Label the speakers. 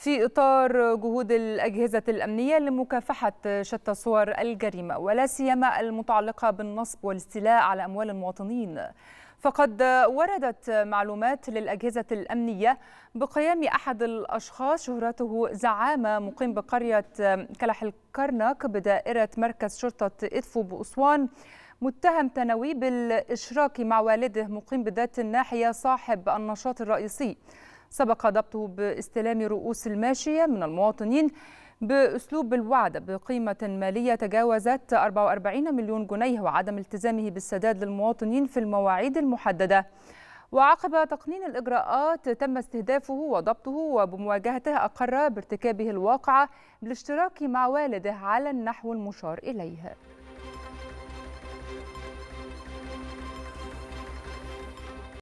Speaker 1: في إطار جهود الأجهزة الأمنية لمكافحة شتى صور الجريمة ولا سيما المتعلقة بالنصب والاستيلاء على أموال المواطنين فقد وردت معلومات للأجهزة الأمنية بقيام أحد الأشخاص شهرته زعامة مقيم بقرية كلح الكرنك بدائرة مركز شرطة إدفو بأسوان متهم ثانوي بالإشراك مع والده مقيم بذات الناحية صاحب النشاط الرئيسي سبق ضبطه باستلام رؤوس الماشية من المواطنين بأسلوب الوعد بقيمة مالية تجاوزت 44 مليون جنيه وعدم التزامه بالسداد للمواطنين في المواعيد المحددة وعقب تقنين الإجراءات تم استهدافه وضبطه وبمواجهته أقر بارتكابه الواقعة بالاشتراك مع والده على النحو المشار إليه